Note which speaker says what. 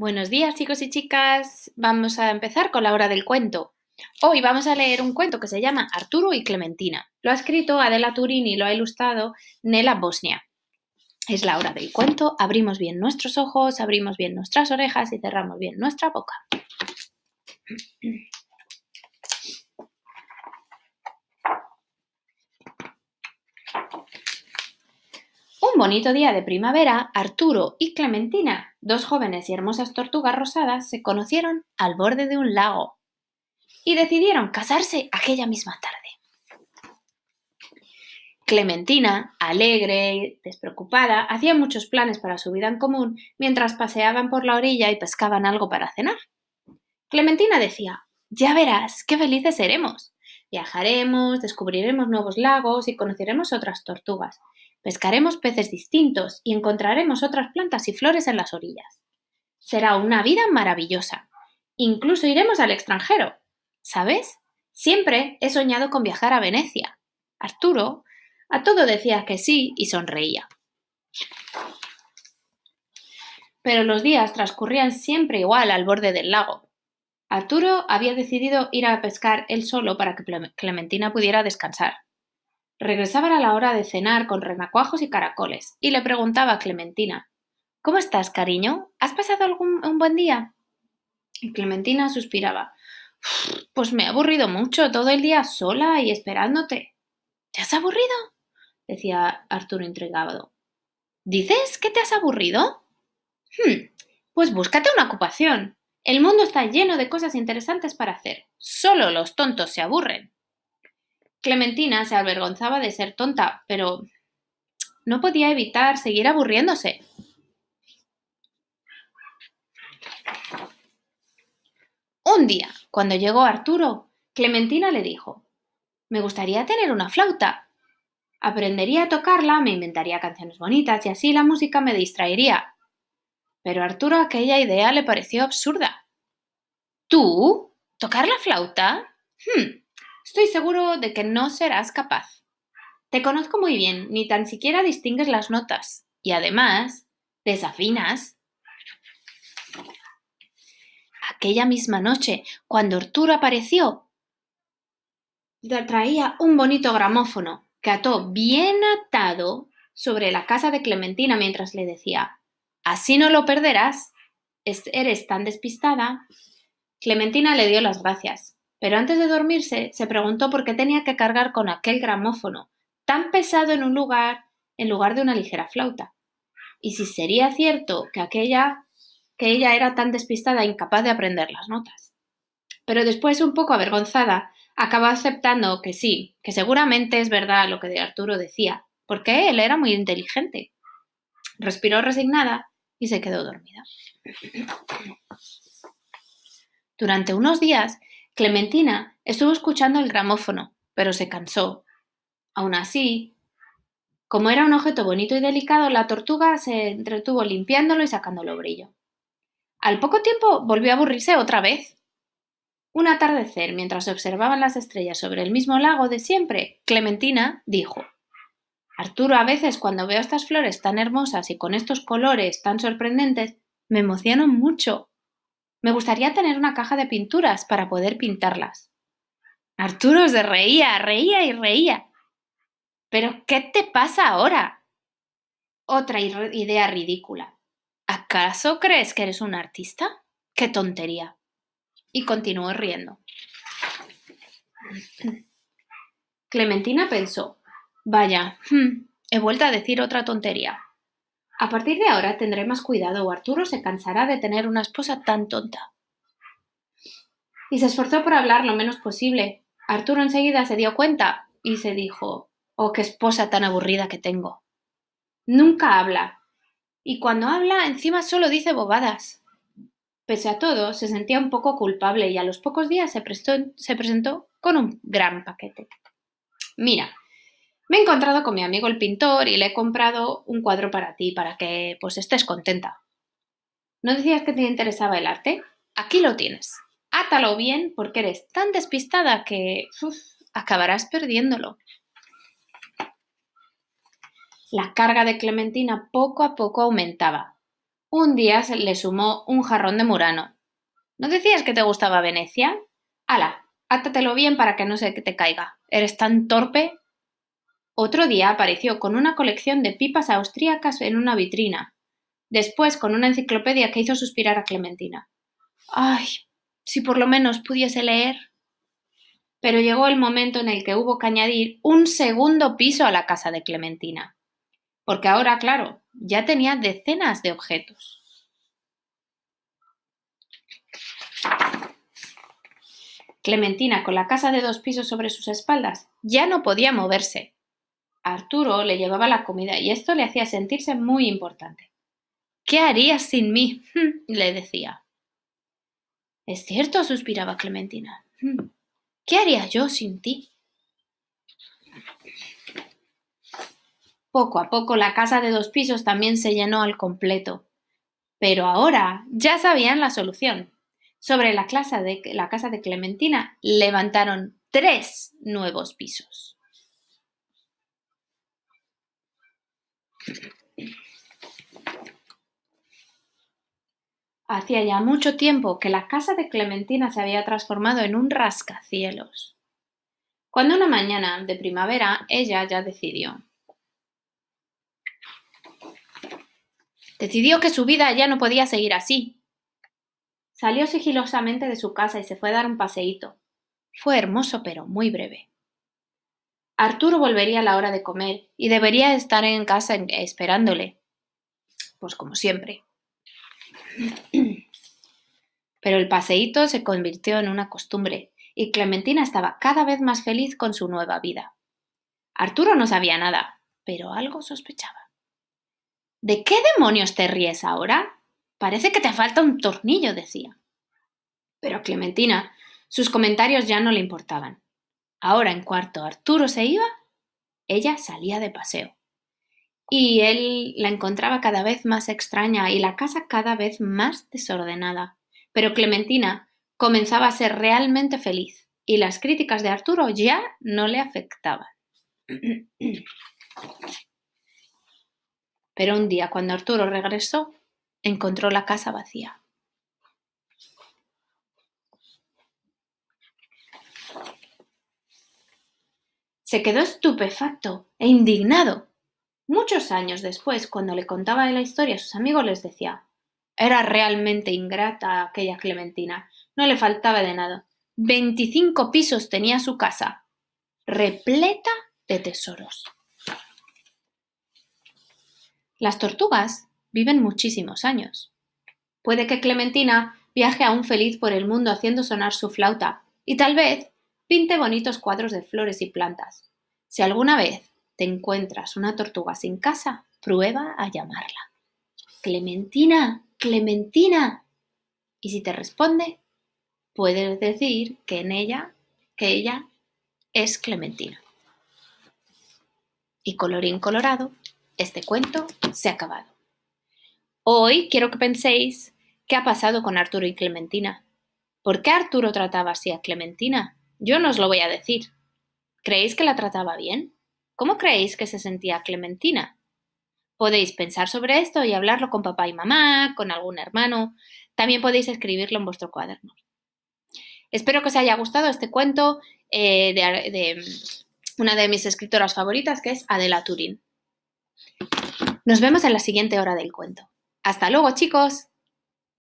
Speaker 1: Buenos días chicos y chicas, vamos a empezar con la hora del cuento. Hoy vamos a leer un cuento que se llama Arturo y Clementina. Lo ha escrito Adela Turini y lo ha ilustrado Nela Bosnia. Es la hora del cuento, abrimos bien nuestros ojos, abrimos bien nuestras orejas y cerramos bien nuestra boca. bonito día de primavera, Arturo y Clementina, dos jóvenes y hermosas tortugas rosadas, se conocieron al borde de un lago y decidieron casarse aquella misma tarde. Clementina, alegre y despreocupada, hacía muchos planes para su vida en común mientras paseaban por la orilla y pescaban algo para cenar. Clementina decía, ya verás, qué felices seremos. Viajaremos, descubriremos nuevos lagos y conoceremos otras tortugas. Pescaremos peces distintos y encontraremos otras plantas y flores en las orillas. Será una vida maravillosa. Incluso iremos al extranjero. ¿Sabes? Siempre he soñado con viajar a Venecia. Arturo a todo decía que sí y sonreía. Pero los días transcurrían siempre igual al borde del lago. Arturo había decidido ir a pescar él solo para que Clementina pudiera descansar. Regresaban a la hora de cenar con renacuajos y caracoles, y le preguntaba a Clementina, ¿Cómo estás, cariño? ¿Has pasado algún, un buen día? Y Clementina suspiraba, pues me he aburrido mucho todo el día sola y esperándote. ¿Te has aburrido? decía Arturo intrigado. ¿Dices que te has aburrido? Hmm, pues búscate una ocupación. El mundo está lleno de cosas interesantes para hacer. Solo los tontos se aburren. Clementina se avergonzaba de ser tonta, pero no podía evitar seguir aburriéndose. Un día, cuando llegó Arturo, Clementina le dijo, me gustaría tener una flauta. Aprendería a tocarla, me inventaría canciones bonitas y así la música me distraería. Pero a Arturo aquella idea le pareció absurda. ¿Tú? ¿Tocar la flauta? Hmm, Estoy seguro de que no serás capaz. Te conozco muy bien, ni tan siquiera distingues las notas. Y además, desafinas. Aquella misma noche, cuando Arturo apareció, traía un bonito gramófono que ató bien atado sobre la casa de Clementina mientras le decía, así no lo perderás, eres tan despistada. Clementina le dio las gracias pero antes de dormirse se preguntó por qué tenía que cargar con aquel gramófono tan pesado en un lugar en lugar de una ligera flauta. Y si sería cierto que aquella que ella era tan despistada e incapaz de aprender las notas. Pero después, un poco avergonzada, acabó aceptando que sí, que seguramente es verdad lo que de Arturo decía, porque él era muy inteligente. Respiró resignada y se quedó dormida. Durante unos días Clementina estuvo escuchando el gramófono, pero se cansó. Aún así, como era un objeto bonito y delicado, la tortuga se entretuvo limpiándolo y sacándolo brillo. Al poco tiempo volvió a aburrirse otra vez. Un atardecer, mientras observaban las estrellas sobre el mismo lago de siempre, Clementina dijo Arturo, a veces cuando veo estas flores tan hermosas y con estos colores tan sorprendentes, me emociono mucho. Me gustaría tener una caja de pinturas para poder pintarlas. Arturo se reía, reía y reía. ¿Pero qué te pasa ahora? Otra idea ridícula. ¿Acaso crees que eres un artista? ¡Qué tontería! Y continuó riendo. Clementina pensó, vaya, hmm, he vuelto a decir otra tontería. A partir de ahora tendré más cuidado o Arturo se cansará de tener una esposa tan tonta. Y se esforzó por hablar lo menos posible. Arturo enseguida se dio cuenta y se dijo, Oh, qué esposa tan aburrida que tengo. Nunca habla. Y cuando habla, encima solo dice bobadas. Pese a todo, se sentía un poco culpable y a los pocos días se, se presentó con un gran paquete. Mira, me he encontrado con mi amigo el pintor y le he comprado un cuadro para ti, para que pues estés contenta. ¿No decías que te interesaba el arte? Aquí lo tienes. Átalo bien porque eres tan despistada que acabarás perdiéndolo. La carga de Clementina poco a poco aumentaba. Un día se le sumó un jarrón de Murano. ¿No decías que te gustaba Venecia? ¡Hala! átatelo bien para que no se te caiga. Eres tan torpe otro día apareció con una colección de pipas austríacas en una vitrina, después con una enciclopedia que hizo suspirar a Clementina. Ay, si por lo menos pudiese leer. Pero llegó el momento en el que hubo que añadir un segundo piso a la casa de Clementina, porque ahora, claro, ya tenía decenas de objetos. Clementina, con la casa de dos pisos sobre sus espaldas, ya no podía moverse, Arturo le llevaba la comida y esto le hacía sentirse muy importante. ¿Qué harías sin mí? Hmm, le decía. Es cierto, suspiraba Clementina. Hmm, ¿Qué haría yo sin ti? Poco a poco la casa de dos pisos también se llenó al completo. Pero ahora ya sabían la solución. Sobre la, la casa de Clementina levantaron tres nuevos pisos. Hacía ya mucho tiempo que la casa de Clementina se había transformado en un rascacielos. Cuando una mañana de primavera ella ya decidió. Decidió que su vida ya no podía seguir así. Salió sigilosamente de su casa y se fue a dar un paseíto. Fue hermoso pero muy breve. Arturo volvería a la hora de comer y debería estar en casa esperándole. Pues como siempre. Pero el paseíto se convirtió en una costumbre y Clementina estaba cada vez más feliz con su nueva vida. Arturo no sabía nada, pero algo sospechaba. ¿De qué demonios te ríes ahora? Parece que te falta un tornillo, decía. Pero a Clementina, sus comentarios ya no le importaban. Ahora, en cuarto Arturo se iba, ella salía de paseo. Y él la encontraba cada vez más extraña y la casa cada vez más desordenada. Pero Clementina comenzaba a ser realmente feliz y las críticas de Arturo ya no le afectaban. Pero un día, cuando Arturo regresó, encontró la casa vacía. se quedó estupefacto e indignado. Muchos años después, cuando le contaba de la historia a sus amigos, les decía Era realmente ingrata aquella Clementina. No le faltaba de nada. Veinticinco pisos tenía su casa, repleta de tesoros. Las tortugas viven muchísimos años. Puede que Clementina viaje aún feliz por el mundo haciendo sonar su flauta, y tal vez pinte bonitos cuadros de flores y plantas. Si alguna vez te encuentras una tortuga sin casa, prueba a llamarla. Clementina, Clementina. Y si te responde, puedes decir que en ella, que ella es Clementina. Y colorín colorado, este cuento se ha acabado. Hoy quiero que penséis qué ha pasado con Arturo y Clementina. ¿Por qué Arturo trataba así a Clementina? Yo no os lo voy a decir. ¿Creéis que la trataba bien? ¿Cómo creéis que se sentía Clementina? Podéis pensar sobre esto y hablarlo con papá y mamá, con algún hermano. También podéis escribirlo en vuestro cuaderno. Espero que os haya gustado este cuento eh, de, de una de mis escritoras favoritas, que es Adela Turín. Nos vemos en la siguiente hora del cuento. Hasta luego, chicos.